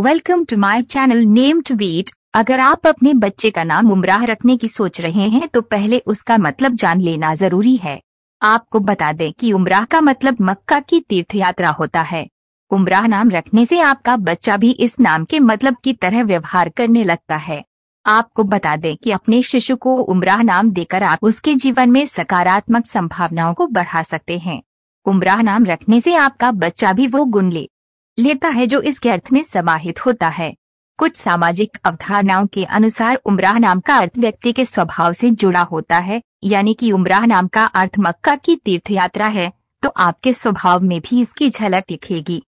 welcome to my channel name to beat अगर आप अपने बच्चे का नाम उमराह रखने की सोच रहे हैं तो पहले उसका मतलब जान लेना जरूरी है आपको बता दें कि उमराह का मतलब मक्का की तीर्थ यात्रा होता है उमराह नाम रखने से आपका बच्चा भी इस नाम के मतलब की तरह व्यवहार करने लगता है आपको बता दें कि अपने शिशु को उमराह नाम देकर आप उसके जीवन में सकारात्मक संभावनाओं को बढ़ा सकते हैं उमराह नाम रखने से आपका बच्चा भी वो गुण ले लेता है जो इसके अर्थ में समाहित होता है कुछ सामाजिक अवधारणाओं के अनुसार उमराह नाम का अर्थ व्यक्ति के स्वभाव से जुड़ा होता है यानी कि उमराह नाम का अर्थ मक्का की तीर्थ यात्रा है तो आपके स्वभाव में भी इसकी झलक दिखेगी